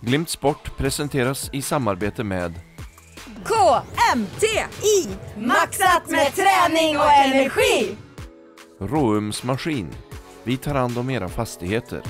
Glimt Sport presenteras i samarbete med KMTI! Maxat med träning och energi! Råumsmaskin. Vi tar hand om era fastigheter.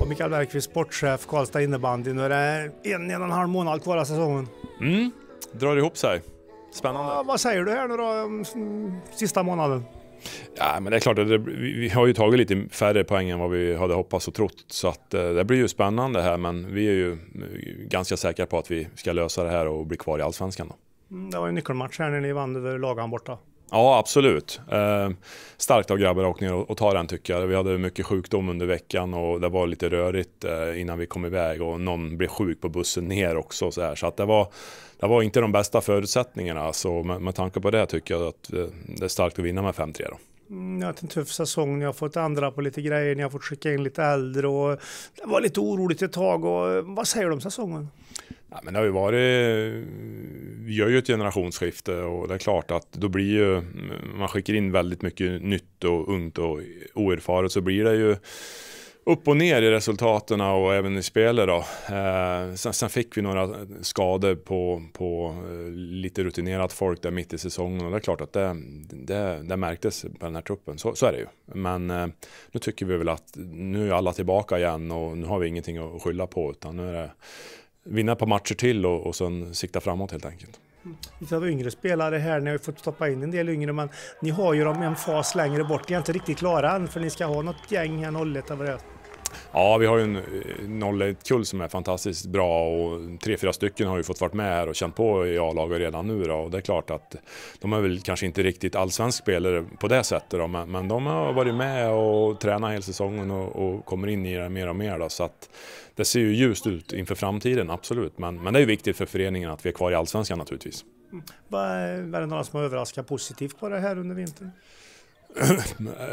Och Mikael Bergqvist, sportchef Karlstad innebandy. Nu är det en, en och en halv månad kvar av säsongen. Mm, drar ihop sig. Spännande. Ja, vad säger du här nu då, sista månaden? Ja, men det är klart, det, vi har ju tagit lite färre poäng än vad vi hade hoppats och trott. Så att, eh, det blir ju spännande här, men vi är ju eh, ganska säkra på att vi ska lösa det här och bli kvar i Allsvenskan. Då. Mm, det var ju nyckelmatch här när ni vann över Lagan borta. Ja, absolut. Eh, starkt av grabbar att åka ner och, och ta den tycker jag. Vi hade mycket sjukdom under veckan och det var lite rörigt eh, innan vi kom iväg och någon blev sjuk på bussen ner också. Så, här. så att det, var, det var inte de bästa förutsättningarna. Så med, med tanke på det tycker jag att eh, det är starkt att vinna med 5-3. Då. Ni har haft en tuff säsong, ni har fått ändra på lite grejer, ni har fått skicka in lite äldre och det var lite oroligt ett tag. Och, eh, vad säger du om säsongen? Ja, men det har ju varit, vi gör ju ett generationsskifte och det är klart att då blir ju, man skickar in väldigt mycket nytt och ungt och oerfaret så blir det ju upp och ner i resultaten och även i spelet. Då. Eh, sen, sen, fick vi några skador på, på eh, lite rutinerat folk där mitt i säsongen och det är klart att det, det, det märktes på den här truppen, så, så är det ju. Men eh, nu tycker vi väl att nu är alla tillbaka igen och nu har vi ingenting att skylla på utan nu är det vinna ett par matcher till och, och sen sikta framåt helt enkelt. Mm. Vi har yngre spelare här, ni har ju fått stoppa in en del yngre, men ni har ju dem en fas längre bort. Ni är inte riktigt klara än, för ni ska ha något gäng här 01 vad det Ja, vi har ju en 01-kull eh, som är fantastiskt bra och tre, fyra stycken har ju fått vara med här och känt på i A-laget redan nu då. och det är klart att de är väl kanske inte riktigt allsvensk spelare på det sättet då, men, men de har varit med och tränat hela säsongen och, och, kommer in i det mer och mer då, så att det ser ju ljust ut inför framtiden, absolut. Men, men det är ju viktigt för föreningen att vi är kvar i allsvenskan naturligtvis. Mm. Vad är, är det några som har överraskat positivt på det här under vintern?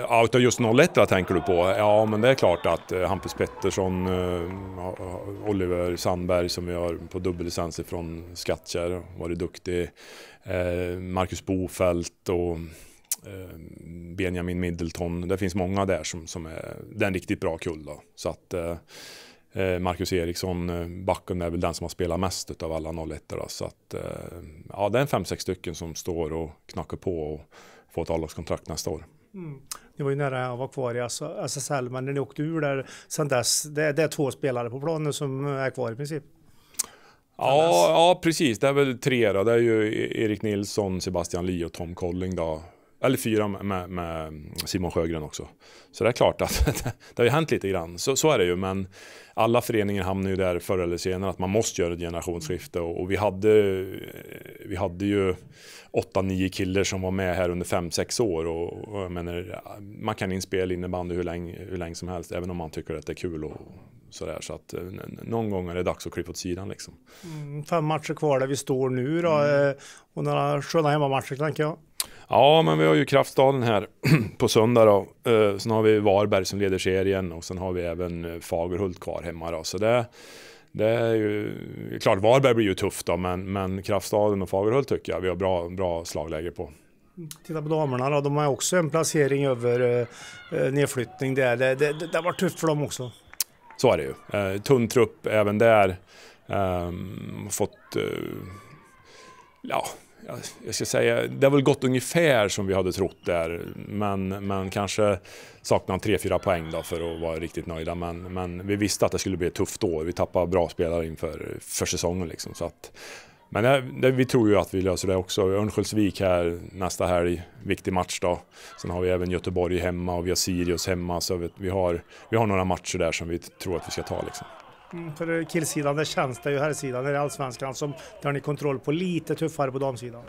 Ja, utav just 01 tänker du på? Ja, men det är klart att eh, Hampus Pettersson, eh, Oliver Sandberg som vi har på dubbellicens från Skattkärr, varit duktig. Eh, Marcus Bofelt och Benjamin Middleton. Det finns många där som, som är, det är en riktigt bra kull. Då. Så att, Marcus Eriksson, backen, är väl den som har spelat mest av alla 01 Så att, ja, det är en fem, sex stycken som står och knackar på. Och, få ett avlagskontrakt nästa år. Mm. Ni var ju nära att vara kvar i SSL, men när ni åkte ur där sen dess, det, det är två spelare på planen som är kvar i princip. Ja, ja, precis. Det är väl tre då. Det är ju e- Erik Nilsson, Sebastian Lie och Tom Colling då eller fyra med, med, Simon Sjögren också. Så det är klart att det har ju hänt lite grann, så, så är det ju. Men alla föreningar hamnar ju där förr eller senare att man måste göra ett generationsskifte. Och, och vi, hade, eh, vi hade ju åtta, nio killar som var med här under fem, sex år. Och, och menar, man kan inspela innebandy hur länge, hur länge som helst, även om man tycker att det är kul. Och, så där. så att eh, någon gång är det dags att klippa åt sidan liksom. Mm, fem matcher kvar där vi står nu då, mm. Eh, och några sköna hemmamatcher tänker jag. Ja, men vi har ju Kraftstaden här på söndag då. Eh, sen har vi Varberg som leder serien och sen har vi även eh, Fagerhult kvar hemma då. Så det, det är ju klart, Varberg blir ju tufft då, men, men Kraftstaden och Fagerhult tycker jag vi har bra, bra slagläge på. Titta på damerna då, de har också en placering över eh, eh, nedflyttning där. Det, det, det, det har varit tufft för dem också. Så är det ju. Eh, tunn trupp även där. Ehm, eh, fått ja, jag ska säga, det har väl gått ungefär som vi hade trott där, men, men kanske saknade tre fyra poäng då för att vara riktigt nöjda. Men, men vi visste att det skulle bli ett tufft år. Vi tappade bra spelare inför för säsongen. Liksom, så att, men det, det, vi tror ju att vi löser det också. Örnsköldsvik här nästa helg, viktig match då. Sen har vi även Göteborg hemma och vi har Sirius hemma. Så vi, vi, har, vi har några matcher där som vi tror att vi ska ta. Liksom. Mm, för killsidan, där känns det ju herrsidan, är allsvenskan som där ni kontroll på lite tuffare på damsidan.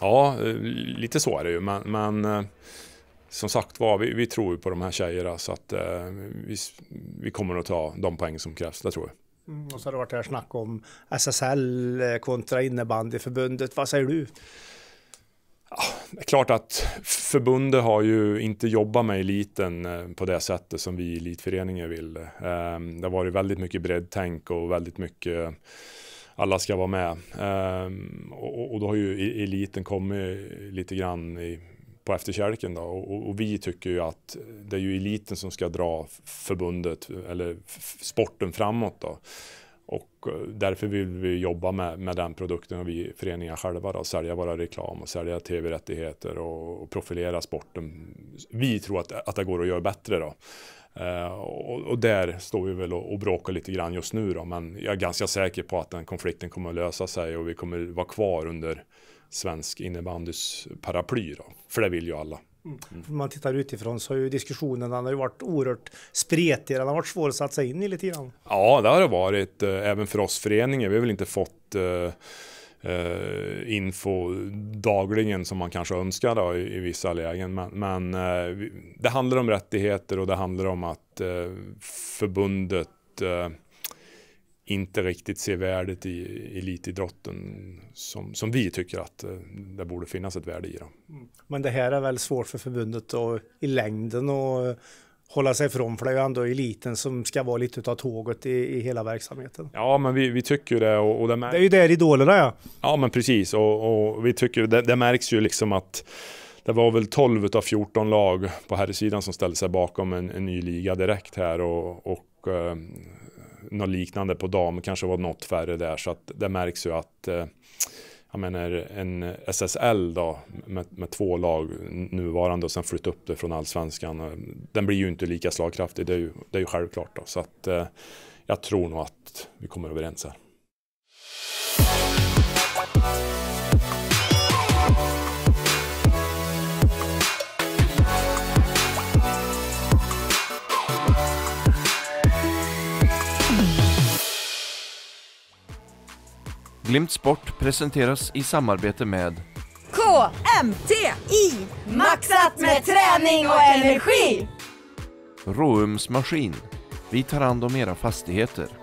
Ja, eh, lite så är det ju, men, men eh, som sagt var, vi, vi tror på de här tjejerna så att eh, vi, vi kommer att ta de poäng som krävs, det tror jag. Mm, och så har det varit här snack om SSL kontra innebandyförbundet. Vad säger du? det är klart att förbundet har ju inte jobbat med eliten eh, på det sättet som vi i elitföreningen vill. Ehm, det har varit väldigt mycket breddtänk och väldigt mycket alla ska vara med. Ehm, och då har ju e-, eliten kommit lite grann på efterkälken då och, vi tycker ju att det är ju eliten som ska dra förbundet eller sporten framåt då. Eh, därför vill vi jobba med, med den produkten och vi föreningar själva då, sälja våra reklam och sälja tv-rättigheter och, och, profilera sporten. Vi tror att, att det går att göra bättre då. Uh, och, och, där står vi väl och, och bråkar lite grann just nu då, men jag är ganska säker på att den konflikten kommer att lösa sig och vi kommer vara kvar under svensk innebandys paraply då, för det vill ju alla. Mm. Om man tittar utifrån så har ju diskussionen har ju varit oerhört spretig, den har varit svår att satsa in i lite grann. Ja, det har det varit, eh, även för oss föreningar. Vi har väl inte fått Uh, info dagligen som man kanske önskar då, i, i vissa lägen. Men, men uh, det handlar om rättigheter och det handlar om att uh, förbundet inte riktigt ser värdet i elitidrotten som, som vi tycker att eh, det borde finnas ett värde i. Då. Mm. Men det här är väl svårt för förbundet och i längden och eh, hålla sig ifrån, för det är ju ändå eliten som ska vara lite av tåget i, i hela verksamheten. Ja, men vi, vi tycker det. Och, och det, det, är ju där idolerna är. Ja, men precis. Och, och vi tycker, det, det, märks ju liksom att det var väl 12 av 14 lag på herrsidan som ställde sig bakom en, en ny liga direkt här och, och eh, något liknande på dam, kanske var något färre där så att det märks ju att eh, jag menar en SSL då med, med två lag nuvarande och sen flytta upp det från allsvenskan. Eh, den blir ju inte lika slagkraftig, det är ju, det är ju självklart då. Så att eh, jag tror nog att vi kommer överens här. Glimt Sport presenteras i samarbete med KMTI! Maxat med träning och energi! Råumsmaskin. Vi tar hand om era fastigheter.